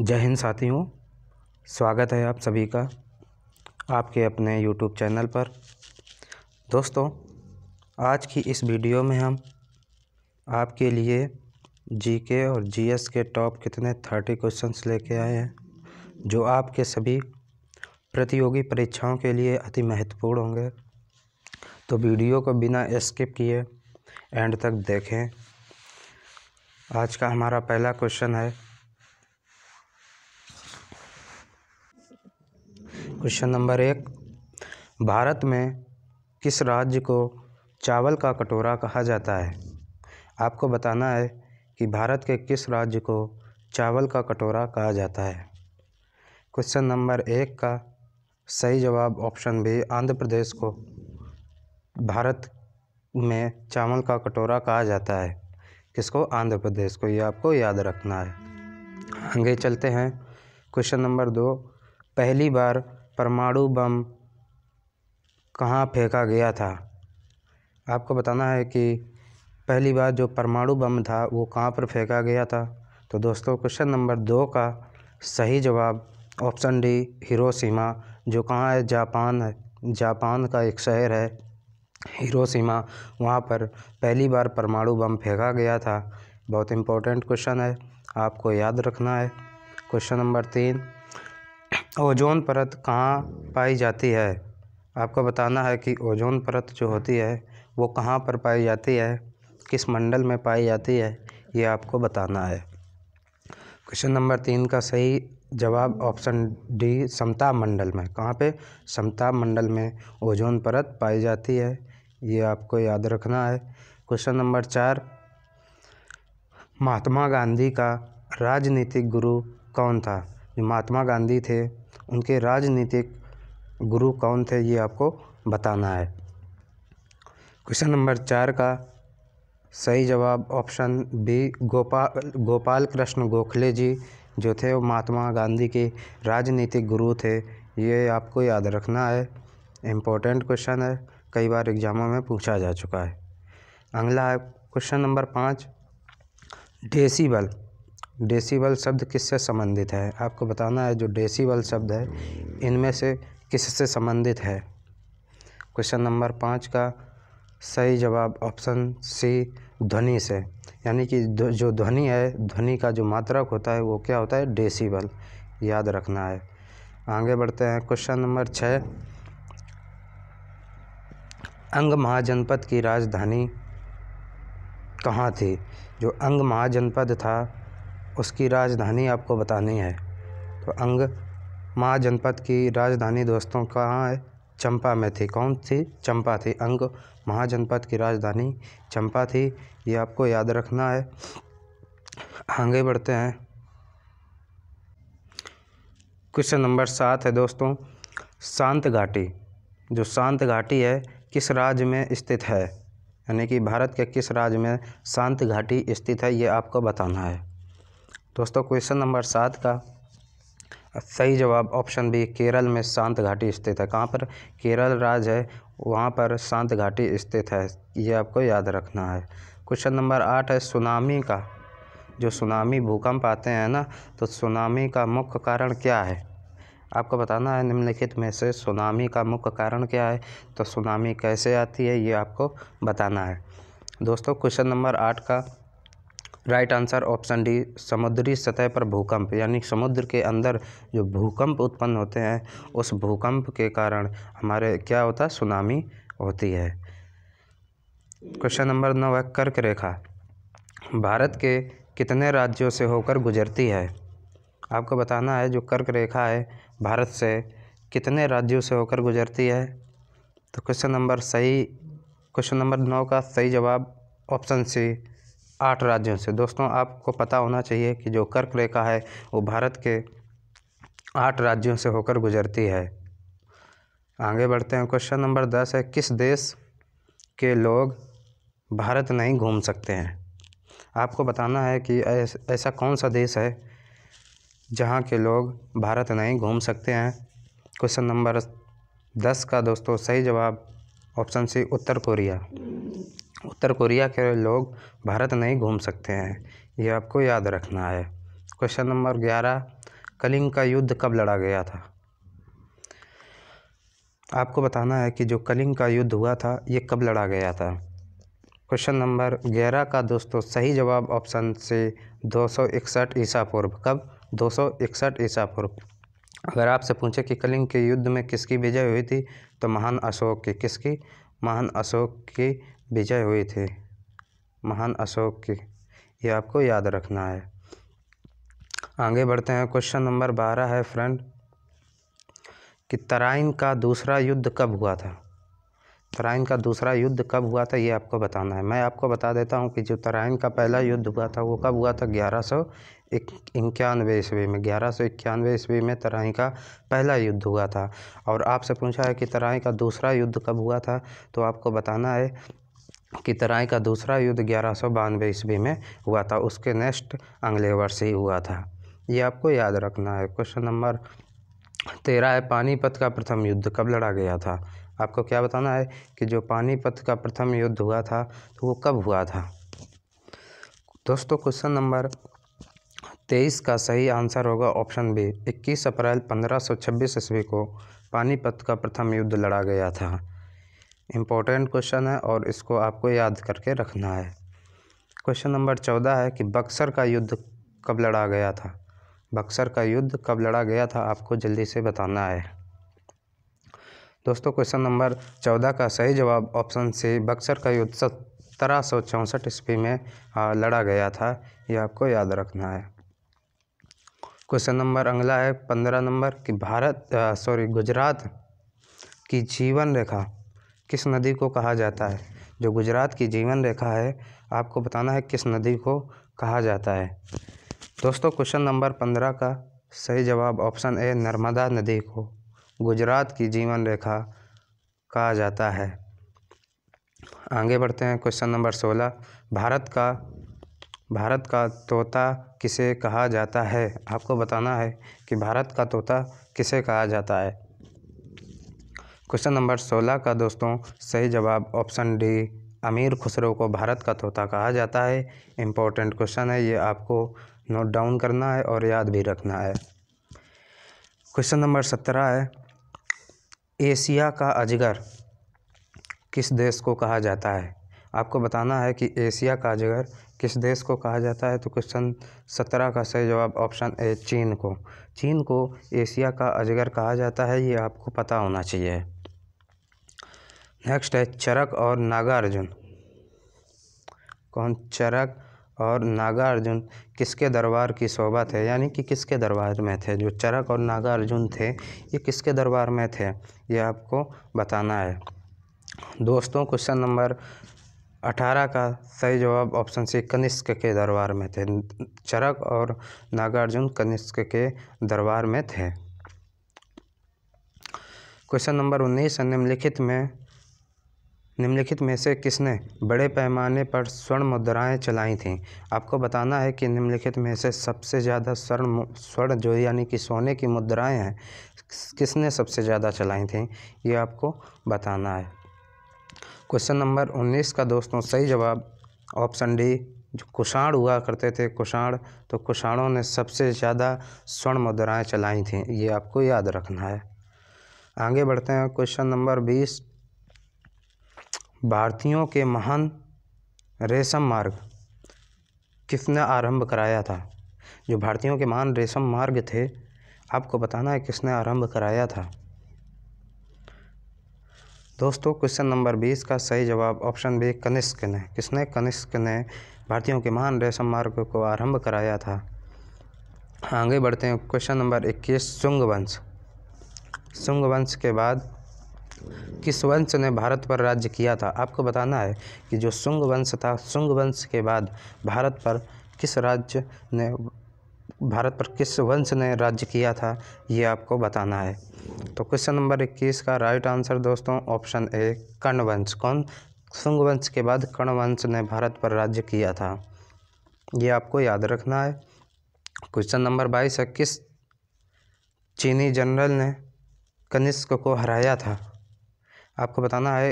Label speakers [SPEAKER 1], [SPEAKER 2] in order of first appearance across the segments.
[SPEAKER 1] जय हिंद साथियों स्वागत है आप सभी का आपके अपने YouTube चैनल पर दोस्तों आज की इस वीडियो में हम आपके लिए जीके और जीएस के टॉप कितने थर्टी क्वेश्चंस लेके आए हैं जो आपके सभी प्रतियोगी परीक्षाओं के लिए अति महत्वपूर्ण होंगे तो वीडियो को बिना स्किप किए एंड तक देखें आज का हमारा पहला क्वेश्चन है क्वेश्चन नंबर एक भारत में किस राज्य को चावल का कटोरा कहा जाता है आपको बताना है कि भारत के किस राज्य को चावल का कटोरा कहा जाता है क्वेश्चन नंबर एक का सही जवाब ऑप्शन बी आंध्र प्रदेश को भारत में चावल का कटोरा कहा जाता है किसको आंध्र प्रदेश को ये आपको याद रखना है आगे चलते हैं क्वेश्चन नंबर दो पहली बार परमाणु बम कहाँ फेंका गया था आपको बताना है कि पहली बार जो परमाणु बम था वो कहाँ पर फेंका गया था तो दोस्तों क्वेश्चन नंबर दो का सही जवाब ऑप्शन डी हिरोशिमा जो कहाँ है जापान है जापान का एक शहर है हिरोशिमा वहाँ पर पहली बार परमाणु बम फेंका गया था बहुत इम्पोर्टेंट क्वेश्चन है आपको याद रखना है क्वेश्चन नंबर तीन ओजोन परत कहाँ पाई जाती है आपको बताना है कि ओजोन परत जो होती है वो कहाँ पर पाई जाती है किस मंडल में पाई जाती है ये आपको बताना है क्वेश्चन नंबर तीन का सही जवाब ऑप्शन डी समता मंडल में कहाँ पे समता मंडल में ओजोन परत पाई जाती है ये आपको याद रखना है क्वेश्चन नंबर चार महात्मा गांधी का राजनीतिक गुरु कौन था जो महात्मा गांधी थे उनके राजनीतिक गुरु कौन थे ये आपको बताना है क्वेश्चन नंबर चार का सही जवाब ऑप्शन बी गोपाल गोपाल कृष्ण गोखले जी जो थे वो महात्मा गांधी के राजनीतिक गुरु थे ये आपको याद रखना है इम्पोर्टेंट क्वेश्चन है कई बार एग्ज़ामों में पूछा जा चुका है अगला है क्वेश्चन नंबर पाँच डेसीबल डेसीबल शब्द किससे संबंधित है आपको बताना है जो डेसीबल शब्द है इनमें से किससे संबंधित है क्वेश्चन नंबर पाँच का सही जवाब ऑप्शन सी ध्वनि से यानी कि जो ध्वनि है ध्वनि का जो मात्रक होता है वो क्या होता है डेसीबल याद रखना है आगे बढ़ते हैं क्वेश्चन नंबर छः अंग महाजनपद की राजधानी कहाँ थी जो अंग महाजनपद था उसकी राजधानी आपको बतानी है तो अंग महाजनपद की राजधानी दोस्तों कहाँ है चंपा में थी कौन थी चंपा थी अंग महाजनपद की राजधानी चंपा थी ये आपको याद रखना है आगे बढ़ते हैं क्वेश्चन नंबर सात है दोस्तों शांत घाटी जो शांत घाटी है किस राज्य में स्थित है यानी कि भारत के किस राज्य में शांत घाटी स्थित है ये आपको बताना है दोस्तों क्वेश्चन नंबर सात का सही जवाब ऑप्शन बी केरल में शांत घाटी स्थित है कहाँ पर केरल राज्य है वहाँ पर शांत घाटी स्थित है ये आपको याद रखना है क्वेश्चन नंबर आठ है सुनामी का जो सुनामी भूकंप आते हैं ना तो सुनामी का मुख्य कारण क्या है आपको बताना है निम्नलिखित में से सुनामी का मुख्य कारण क्या है तो सुनामी कैसे आती है ये आपको बताना है दोस्तों क्वेश्चन नंबर आठ का राइट आंसर ऑप्शन डी समुद्री सतह पर भूकंप यानी समुद्र के अंदर जो भूकंप उत्पन्न होते हैं उस भूकंप के कारण हमारे क्या होता है सुनामी होती है क्वेश्चन नंबर नौ है कर्क रेखा भारत के कितने राज्यों से होकर गुजरती है आपको बताना है जो कर्क रेखा है भारत से कितने राज्यों से होकर गुजरती है तो क्वेश्चन नंबर सही क्वेश्चन नंबर नौ का सही जवाब ऑप्शन सी आठ राज्यों से दोस्तों आपको पता होना चाहिए कि जो कर्क रेखा है वो भारत के आठ राज्यों से होकर गुजरती है आगे बढ़ते हैं क्वेश्चन नंबर दस है किस देश के लोग भारत नहीं घूम सकते हैं आपको बताना है कि ऐस, ऐसा कौन सा देश है जहाँ के लोग भारत नहीं घूम सकते हैं क्वेश्चन नंबर दस का दोस्तों सही जवाब ऑप्शन सी उत्तर कोरिया उत्तर कोरिया के लोग भारत नहीं घूम सकते हैं ये आपको याद रखना है क्वेश्चन नंबर ग्यारह कलिंग का युद्ध कब लड़ा गया था आपको बताना है कि जो कलिंग का युद्ध हुआ था ये कब लड़ा गया था क्वेश्चन नंबर ग्यारह का दोस्तों सही जवाब ऑप्शन से दो सौ इकसठ ईसा पूर्व कब दो सौ इकसठ ईसा पूर्व अगर आपसे पूछे कि कलिंग के युद्ध में किसकी विजय हुई थी तो महान अशोक की किसकी महान अशोक की विजय हुई थी महान अशोक की ये आपको याद रखना है आगे बढ़ते हैं क्वेश्चन नंबर बारह है फ्रेंड कि तराइन का दूसरा युद्ध कब हुआ था तराइन का दूसरा युद्ध कब हुआ था ये आपको बताना है मैं आपको बता देता हूँ कि जो तराइन का पहला युद्ध हुआ था वो कब हुआ था ग्यारह सौ इक्यानवे ईस्वी में ग्यारह सौ इक्यानवे ईस्वी में तराई का पहला युद्ध हुआ था और आपसे पूछा है कि तराइन का दूसरा युद्ध कब हुआ था तो आपको बताना है की तराई का दूसरा युद्ध ग्यारह सौ बानवे ईस्वी में हुआ था उसके नेक्स्ट अगले वर्ष ही हुआ था ये आपको याद रखना है क्वेश्चन नंबर तेरह है पानीपत का प्रथम युद्ध कब लड़ा गया था आपको क्या बताना है कि जो पानीपत का प्रथम युद्ध हुआ था तो वो कब हुआ था दोस्तों क्वेश्चन नंबर तेईस का सही आंसर होगा ऑप्शन बी इक्कीस अप्रैल पंद्रह सौ छब्बीस ईस्वी को पानीपत का प्रथम युद्ध लड़ा गया था इम्पोर्टेंट क्वेश्चन है और इसको आपको याद करके रखना है क्वेश्चन नंबर चौदह है कि बक्सर का युद्ध कब लड़ा गया था बक्सर का युद्ध कब लड़ा गया था आपको जल्दी से बताना है दोस्तों क्वेश्चन नंबर चौदह का सही जवाब ऑप्शन सी बक्सर का युद्ध सत्रह सौ चौंसठ ईस्वी में लड़ा गया था यह आपको याद रखना है क्वेश्चन नंबर अगला है पंद्रह नंबर कि भारत सॉरी गुजरात की जीवन रेखा किस नदी को कहा जाता है जो गुजरात की जीवन रेखा है आपको बताना है किस नदी को कहा जाता है दोस्तों क्वेश्चन नंबर पंद्रह का सही जवाब ऑप्शन ए नर्मदा नदी को गुजरात की जीवन रेखा कहा जाता है आगे बढ़ते हैं क्वेश्चन नंबर सोलह भारत का भारत का तोता किसे कहा जाता है आपको बताना है कि भारत का तोता किसे कहा जाता है क्वेश्चन नंबर सोलह का दोस्तों सही जवाब ऑप्शन डी अमीर खुसरो को भारत का तोता कहा जाता है इम्पोर्टेंट क्वेश्चन है ये आपको नोट डाउन करना है और याद भी रखना है क्वेश्चन नंबर सत्रह है एशिया का अजगर किस देश को कहा जाता है आपको बताना है कि एशिया का अजगर किस देश को कहा जाता है तो क्वेश्चन सत्रह का सही जवाब ऑप्शन ए चीन को चीन को एशिया का अजगर कहा जाता है ये आपको पता होना चाहिए नेक्स्ट है चरक और नागार्जुन कौन चरक और नागार्जुन किसके दरबार की सोबत है यानी कि किसके दरबार में थे जो चरक और नागार्जुन थे ये किसके दरबार में थे ये आपको बताना है दोस्तों क्वेश्चन नंबर अठारह का सही जवाब ऑप्शन सी कनिष्क के दरबार में थे चरक और नागार्जुन कनिष्क के दरबार में थे क्वेश्चन नंबर उन्नीस निम्नलिखित में निम्नलिखित में से किसने बड़े पैमाने पर स्वर्ण मुद्राएँ चलाई थीं आपको बताना है कि निम्नलिखित में से सबसे ज़्यादा स्वर्ण स्वर्ण जो यानी कि सोने की मुद्राएँ हैं किसने सबसे ज़्यादा चलाई थीं ये आपको बताना है क्वेश्चन नंबर उन्नीस का दोस्तों सही जवाब ऑप्शन डी जो कुषाण हुआ करते थे कुषाण तो कुषाणों ने सबसे ज़्यादा स्वर्ण मुद्राएँ चलाई थीं ये आपको याद रखना है आगे बढ़ते हैं क्वेश्चन नंबर बीस भारतीयों के महान रेशम मार्ग किसने आरंभ कराया था जो भारतीयों के महान रेशम मार्ग थे आपको बताना है किसने आरंभ कराया था दोस्तों क्वेश्चन नंबर बीस का सही जवाब ऑप्शन बी कनिष्क ने किसने कनिष्क ने भारतीयों के महान रेशम मार्ग को आरंभ कराया था आगे बढ़ते हैं क्वेश्चन नंबर इक्कीस शुंग वंश शुंग वंश के बाद किस वंश ने भारत पर राज्य किया था आपको बताना है कि जो शुंग वंश था शुंग वंश के बाद भारत पर किस राज्य ने भारत पर किस वंश ने राज्य किया था ये आपको बताना है तो क्वेश्चन नंबर इक्कीस का राइट आंसर दोस्तों ऑप्शन ए कर्ण वंश कौन शुंग वंश के बाद कर्ण वंश ने भारत पर राज्य किया था ये आपको याद रखना है क्वेश्चन नंबर बाईस है किस चीनी जनरल ने कनिष्क को हराया था आपको बताना है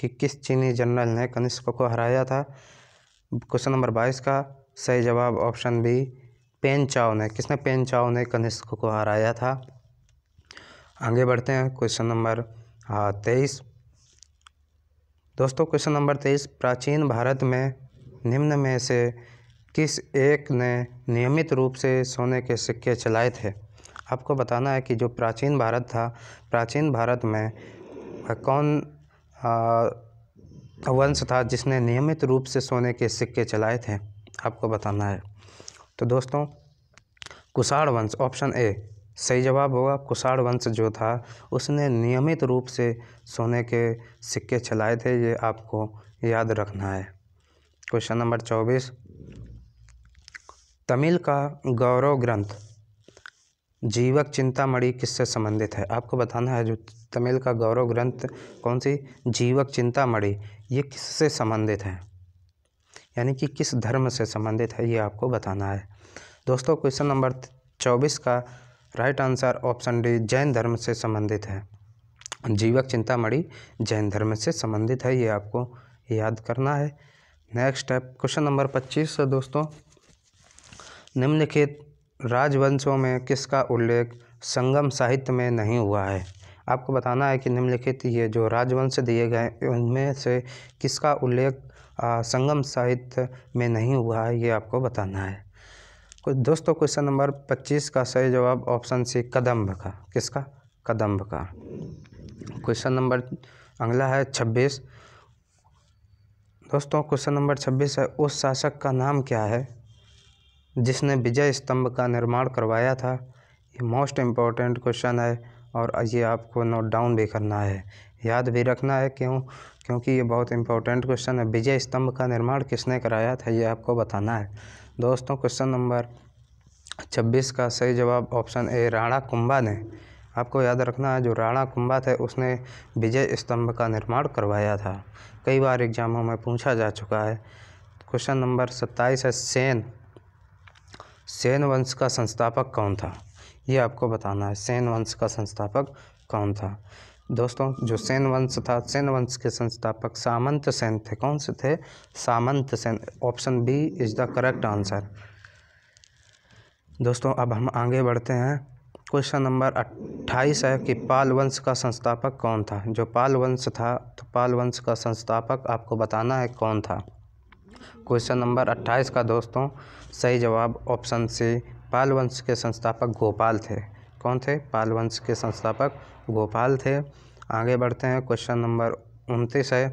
[SPEAKER 1] कि किस चीनी जनरल ने कनिष्क को हराया था क्वेश्चन नंबर बाईस का सही जवाब ऑप्शन बी पेन चाओ ने किसने पेन चाओ ने कनिष्क को हराया था आगे बढ़ते हैं क्वेश्चन नंबर तेईस दोस्तों क्वेश्चन नंबर तेईस प्राचीन भारत में निम्न में से किस एक ने नियमित रूप से सोने के सिक्के चलाए थे आपको बताना है कि जो प्राचीन भारत था प्राचीन भारत में कौन वंश था जिसने नियमित रूप से सोने के सिक्के चलाए थे आपको बताना है तो दोस्तों कुषाण वंश ऑप्शन ए सही जवाब होगा कुषाण वंश जो था उसने नियमित रूप से सोने के सिक्के चलाए थे ये आपको याद रखना है क्वेश्चन नंबर चौबीस तमिल का गौरव ग्रंथ जीवक चिंतामणि किससे संबंधित है आपको बताना है जो तमिल का गौरव ग्रंथ कौन सी जीवक चिंतामणि ये किससे संबंधित है यानी कि किस धर्म से संबंधित है ये आपको बताना है दोस्तों क्वेश्चन नंबर चौबीस का right answer option D Jain धर्म से संबंधित है जीवक चिंतामणि जैन धर्म से संबंधित है ये आपको याद करना है नेक्स्ट है क्वेश्चन नंबर पच्चीस दोस्तों निम्नलिखित राजवंशों में किसका उल्लेख संगम साहित्य में नहीं हुआ है आपको बताना है कि निम्नलिखित ये जो राजवंश दिए गए उनमें से किसका उल्लेख संगम साहित्य में नहीं हुआ है ये आपको बताना है कुछ दोस्तों क्वेश्चन नंबर पच्चीस का सही जवाब ऑप्शन सी कदम्ब का किसका कदम्ब का क्वेश्चन नंबर अगला है छब्बीस दोस्तों क्वेश्चन नंबर छब्बीस है उस शासक का नाम क्या है जिसने विजय स्तंभ का निर्माण करवाया था ये मोस्ट इम्पॉर्टेंट क्वेश्चन है और ये आपको नोट डाउन भी करना है याद भी रखना है क्यों क्योंकि ये बहुत इंपॉर्टेंट क्वेश्चन है विजय स्तंभ का निर्माण किसने कराया था ये आपको बताना है दोस्तों क्वेश्चन नंबर छब्बीस का सही जवाब ऑप्शन ए राणा कुंभा ने आपको याद रखना है जो राणा कुंभा थे उसने विजय स्तंभ का निर्माण करवाया था कई बार एग्जामों में पूछा जा चुका है क्वेश्चन नंबर सत्ताईस है सेन सेन वंश का संस्थापक कौन था ये आपको बताना है सेन वंश का संस्थापक कौन था दोस्तों जो सेन वंश था सेन वंश के संस्थापक सामंत सेन थे कौन से थे Samanta Sen option B is the correct answer दोस्तों अब हम आगे बढ़ते हैं क्वेश्चन नंबर अट्ठाईस है कि पाल वंश का संस्थापक कौन था जो पाल वंश था तो पाल वंश का संस्थापक आपको बताना है कौन था क्वेश्चन नंबर अट्ठाईस का दोस्तों सही जवाब ऑप्शन सी पाल वंश के संस्थापक गोपाल थे कौन थे पाल वंश के संस्थापक गोपाल थे आगे बढ़ते हैं क्वेश्चन नंबर उनतीस है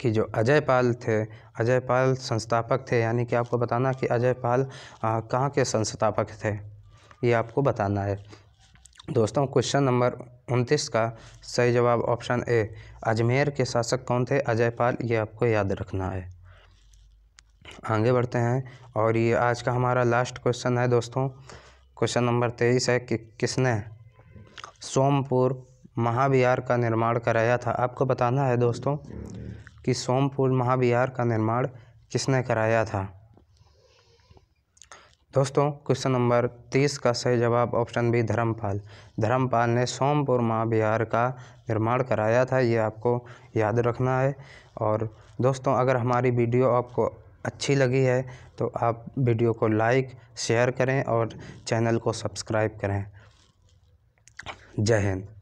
[SPEAKER 1] कि जो अजय पाल थे अजय पाल संस्थापक थे यानी कि आपको बताना कि अजय पाल कहाँ के संस्थापक थे ये आपको बताना है दोस्तों क्वेश्चन नंबर उनतीस का सही जवाब ऑप्शन ए अजमेर के शासक कौन थे अजय पाल ये आपको याद रखना है आगे बढ़ते हैं और ये आज का हमारा लास्ट क्वेश्चन है दोस्तों क्वेश्चन नंबर तेईस है कि किसने सोमपुर महाविहार का निर्माण कराया था आपको बताना है दोस्तों कि सोमपुर महाविहार का निर्माण किसने कराया था दोस्तों क्वेश्चन नंबर तीस का सही जवाब ऑप्शन बी धर्मपाल धर्मपाल ने सोमपुर महाविहार का निर्माण कराया था ये आपको याद रखना है और दोस्तों अगर हमारी वीडियो आपको अच्छी लगी है तो आप वीडियो को लाइक शेयर करें और चैनल को सब्सक्राइब करें जय हिंद